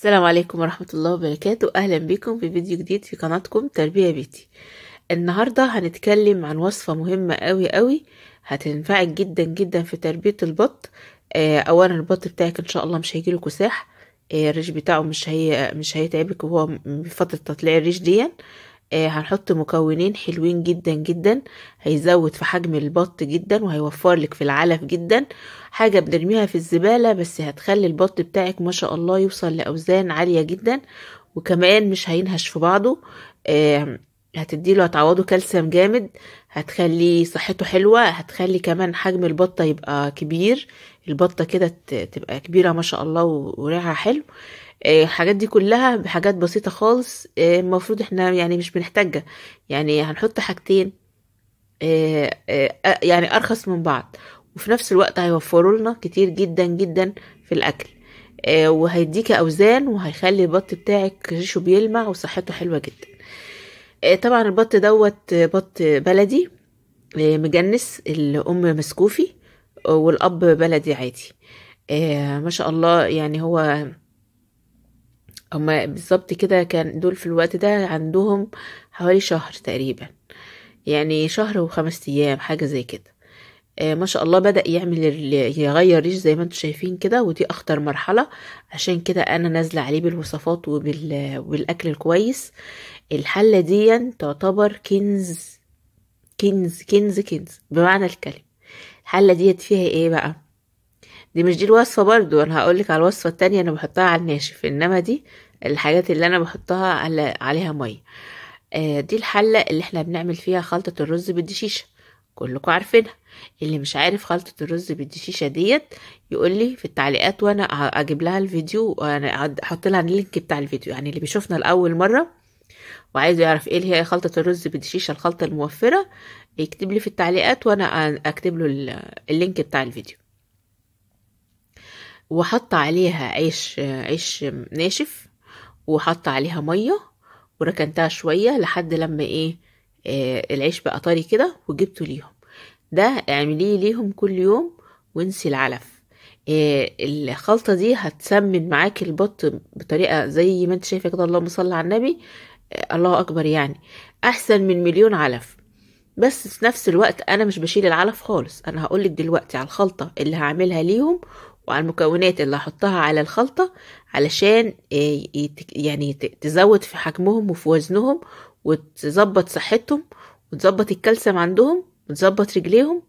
السلام عليكم ورحمة الله وبركاته أهلا بكم في فيديو جديد في قناتكم تربية بيتي النهاردة هنتكلم عن وصفة مهمة قوي قوي هتنفعك جدا جدا في تربية البط آه، أولا البط بتاعك إن شاء الله مش هيجيله كساح آه، الريش بتاعه مش هي مش هيتعبك وهو في فترة تطليع الريش دي آه، هنحط مكونين حلوين جدا جدا هيزود في حجم البط جدا وهيوفر لك في العلف جدا حاجة بنرميها في الزبالة بس هتخلي البط بتاعك ما شاء الله يوصل لأوزان عالية جدا وكمان مش هينهش في بعضه هتديله هتعوضه كالسيوم جامد هتخلي صحته حلوة هتخلي كمان حجم البطة يبقى كبير البطة كده تبقى كبيرة ما شاء الله وريحها حلو آه، الحاجات دي كلها حاجات بسيطة خالص آه، المفروض احنا يعني مش بنحتاجها يعني هنحط حاجتين آه، يعني أرخص من بعض وفي نفس الوقت هيوفروا لنا كتير جدا جدا في الأكل وهيديك أوزان وهيخلي البط بتاعك ريشه بيلمع وصحته حلوة جدا طبعا البط دوت بط بلدي مجنس الأم مسكوفي والأب بلدي عادي ما شاء الله يعني هو هما بالظبط كده كان دول في الوقت ده عندهم حوالي شهر تقريبا يعني شهر وخمس ايام حاجه زي كده آه ما شاء الله بدا يعمل يغير ريش زي ما انتم شايفين كده ودي اخطر مرحله عشان كده انا نازله عليه بالوصفات وبالاكل الكويس الحله دي تعتبر كنز كنز كنز كنز بمعنى الكلمه الحله ديت فيها ايه بقى دي مش دي الوصفة برضو انا هقولك على الوصفة التانية انا بحطها على الناشف انما دي الحاجات اللي انا بحطها على عليها مية آه، دي الحلة اللي احنا بنعمل فيها خلطة الرز بالدشيشة كلكم عارفينها اللي مش عارف خلطة الرز بالدشيشة ديت يقول لي في التعليقات وانا اجيب لها الفيديو وانا احط لها اللينك بتاع الفيديو يعني اللي بيشوفنا لاول مرة وعايز يعرف ايه هي خلطة الرز بالدشيشة الخلطة الموفرة يكتب لي في التعليقات وانا اكتب له اللينك بتاع الفيديو وحط عليها عيش عيش ناشف وحط عليها مية وركنتها شوية لحد لما ايه آه، العيش بقى طري كده وجبته ليهم ده اعمليه ليهم كل يوم وانسي العلف آه، الخلطة دي هتسمن معاك البط بطريقة زي ما انت شايفة كده اللهم صل على النبي آه، الله اكبر يعني احسن من مليون علف بس في نفس الوقت انا مش بشيل العلف خالص انا هقولك دلوقتي على الخلطة اللي هعملها ليهم وعلى المكونات اللي هحطها على الخلطة علشان آه، يعني تزود في حجمهم وفي وزنهم وتظبط صحتهم وتظبط الكالسيوم عندهم وتظبط رجليهم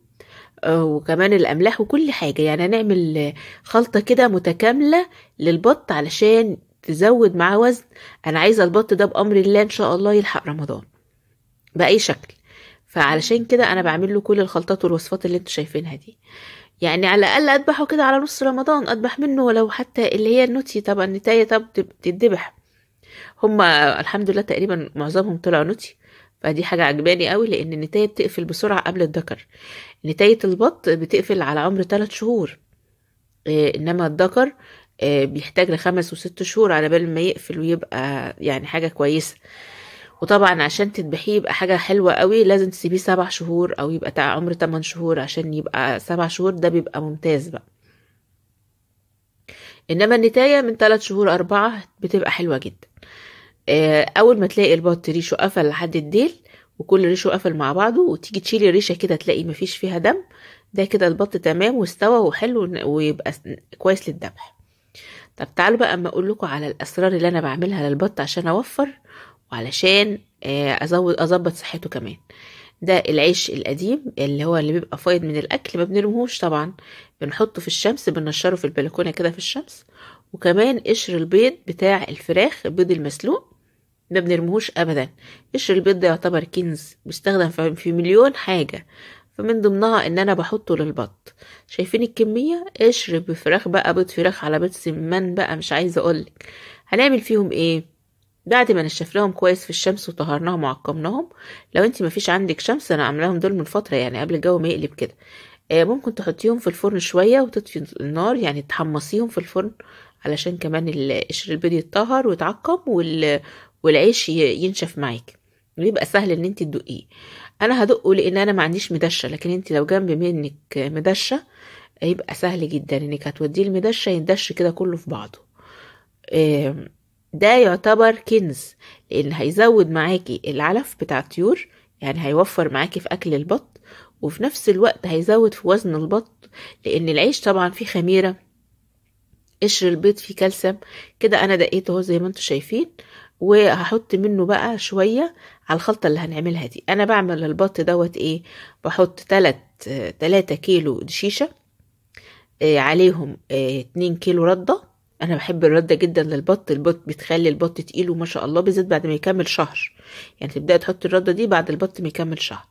آه، وكمان الأملاح وكل حاجة يعني هنعمل خلطة كده متكاملة للبط علشان تزود معاه وزن أنا عايزة البط ده بأمر الله إن شاء الله يلحق رمضان بأي شكل فعلشان كده أنا بعمل له كل الخلطات والوصفات اللي انتوا شايفينها دي يعني على الأقل أذبحه كده على نص رمضان أذبح منه ولو حتى اللي هي النوتي طبعا النتاية طب تتذبح هما الحمد لله تقريبا معظمهم طلعوا نوتي فدي حاجة عجباني قوي لأن النتاية بتقفل بسرعة قبل الذكر نتاية البط بتقفل على عمر 3 شهور آه، إنما الذكر آه، بيحتاج لخمس وست شهور على بال ما يقفل ويبقى يعني حاجة كويسة وطبعا عشان تذبحيه يبقى حاجة حلوة قوي لازم تسيبيه سبع شهور أو يبقى عمر تمن شهور عشان يبقى سبع شهور ده بيبقى ممتاز بقى إنما النتاية من تلات شهور أربعة بتبقى حلوة جدا آه، أول ما تلاقي البط ريشه قفل لحد الديل وكل ريشه قفل مع بعضه وتيجي تشيلي الريشة كده تلاقي مفيش فيها دم ده كده البط تمام واستوى وحلو ويبقى كويس للذبح طب تعالوا بقى اما اقول لكم على الاسرار اللي انا بعملها للبط عشان اوفر وعلشان آه، اظبط صحته كمان ده العيش القديم اللي هو اللي بيبقى فايض من الاكل ما بنرميهوش طبعا بنحطه في الشمس بننشره في البلكونه كده في الشمس وكمان قشر البيض بتاع الفراخ البيض المسلوق ما بنرميهوش ابدا قشر البيض ده يعتبر كنز بيستخدم في مليون حاجه فمن ضمنها ان انا بحطه للبط شايفين الكميه قشر بفراخ بقى بيض فراخ على بيض سمان بقى مش عايزه اقولك هنعمل فيهم ايه بعد ما نشفناهم كويس في الشمس وطهرناهم وعقمناهم لو انت مفيش عندك شمس انا عاملاهم دول من فتره يعني قبل الجو ما يقلب كده آه، ممكن تحطيهم في الفرن شويه وتطفي النار يعني تحمصيهم في الفرن علشان كمان القشر البيض يتطهر ويتعقم وال... والعيش ينشف معاك بيبقى سهل ان انت تدقيه انا هدقه لان انا ما عنديش مدشه لكن انت لو جنب منك مدشه هيبقى سهل جدا انك هتوديه المدشه يندش كده كله في بعضه آه ده يعتبر كنز لان هيزود معاكي العلف بتاع الطيور يعني هيوفر معاكي في اكل البط وفي نفس الوقت هيزود في وزن البط لان العيش طبعا فيه خميره قشر البيض فيه كالسيوم كده انا دقيته اهو زي ما انتم شايفين وهحط منه بقى شويه على الخلطه اللي هنعملها دي انا بعمل البط دوت ايه بحط 3 3 كيلو دشيشه آه، عليهم 2 آه، كيلو رده انا بحب الرده جدا للبط البط بتخلي البط تقيل وما شاء الله بالذات بعد ما يكمل شهر يعني تبداي تحطي الرده دي بعد البط ما يكمل شهر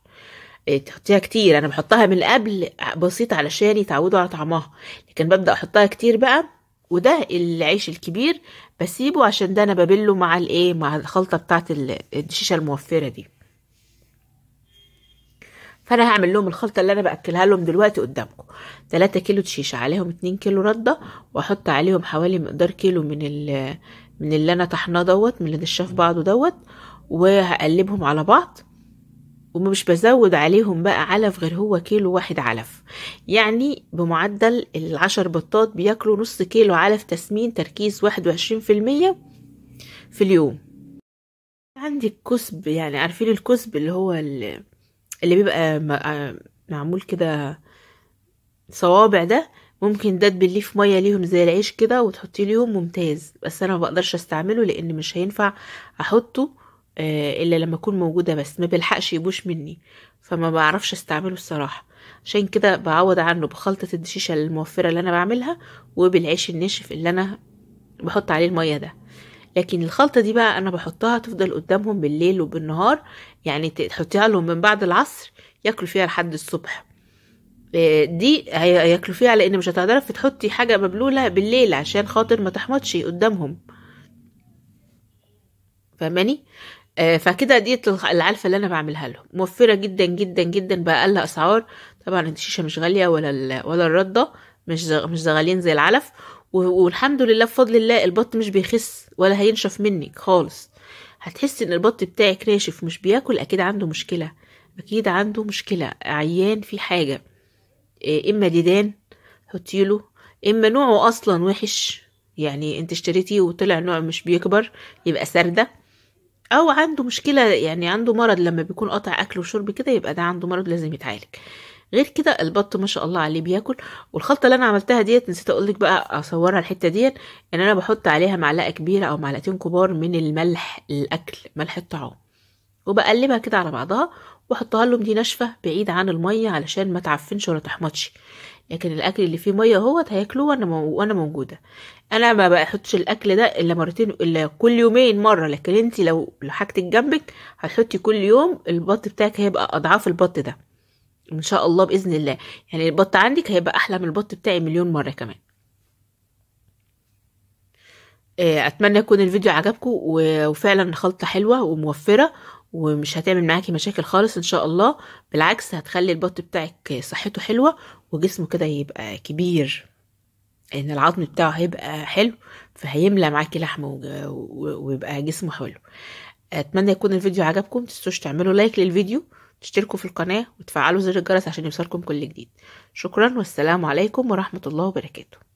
إيه، تحطيها كتير انا بحطها من قبل بسيط علشان يتعودوا على طعمها لكن ببدا احطها كتير بقى وده العيش الكبير بسيبه عشان ده انا ببله مع الايه مع الخلطه بتاعه الشيشه الموفره دي فانا هعمل لهم الخلطه اللي انا باكلها لهم دلوقتي قدامكم 3 كيلو تشيشة عليهم 2 كيلو رده واحط عليهم حوالي مقدار كيلو من من اللي انا طحناه دوت من اللي نشاف بعضه دوت وهقلبهم على بعض ومش بزود عليهم بقى علف غير هو كيلو واحد علف يعني بمعدل العشر بطات بياكلوا نص كيلو علف تسمين تركيز واحد وعشرين في المية في اليوم عندي الكسب يعني عارفين الكسب اللي هو اللي اللي بيبقى آه، معمول كده صوابع ده ممكن ده تبليه في ميه ليهم زي العيش كده وتحطيه ليهم ممتاز بس انا ما بقدرش استعمله لان مش هينفع احطه آه، الا لما اكون موجوده بس ما بلحقش يبوش مني فما بعرفش استعمله الصراحه عشان كده بعوض عنه بخلطه الدشيشه الموفره اللي انا بعملها وبالعيش الناشف اللي انا بحط عليه الميه ده لكن الخلطة دي بقى أنا بحطها تفضل قدامهم بالليل وبالنهار يعني تحطيها لهم من بعد العصر ياكلوا فيها لحد الصبح آه، دي هياكلوا فيها لأن مش هتعرفي تحطي حاجة مبلولة بالليل عشان خاطر ما تحمضش قدامهم فاهماني آه، فكده دي العلفه اللي انا بعملها لهم موفره جدا جدا جدا باقل اسعار طبعا الشيشه مش غاليه ولا ولا الرده مش مش غاليين زي العلف والحمد لله بفضل الله البط مش بيخس ولا هينشف منك خالص هتحس ان البط بتاعك ناشف مش بياكل اكيد عنده مشكله اكيد عنده مشكله عيان في حاجه آه، اما ديدان حطيله اما نوعه اصلا وحش يعني انت اشتريتيه وطلع نوع مش بيكبر يبقى سرده او عنده مشكله يعني عنده مرض لما بيكون قطع اكل وشرب كده يبقى ده عنده مرض لازم يتعالج غير كده البط ما شاء الله عليه بياكل والخلطه اللي انا عملتها ديت نسيت اقول لك بقى اصورها الحته ديت ان انا بحط عليها معلقه كبيره او معلقتين كبار من الملح الاكل ملح الطعام وبقلبها كده على بعضها واحطها لهم دي ناشفه بعيد عن الميه علشان ما تعفنش ولا تحمضش لكن الاكل اللي فيه ميه اهوت هياكلوه وانا وانا موجوده انا ما بحطش الاكل ده الا مرتين الا كل يومين مره لكن انت لو لو حاجتك جنبك هتحطي كل يوم البط بتاعك هيبقى اضعاف البط ده ان شاء الله باذن الله يعني البط عندك هيبقى احلى من البط بتاعي مليون مره كمان آه، اتمنى يكون الفيديو عجبكم وفعلا خلطه حلوه وموفره ومش هتعمل معاكي مشاكل خالص ان شاء الله بالعكس هتخلي البط بتاعك صحته حلوه وجسمه كده يبقى كبير ان يعني العظم بتاعه هيبقى حلو فهيملى معاكي لحم ويبقى جسمه حلو اتمنى يكون الفيديو عجبكم متنسوش تعملوا لايك للفيديو تشتركوا في القناة وتفعلوا زر الجرس عشان يوصلكم كل جديد شكرا والسلام عليكم ورحمة الله وبركاته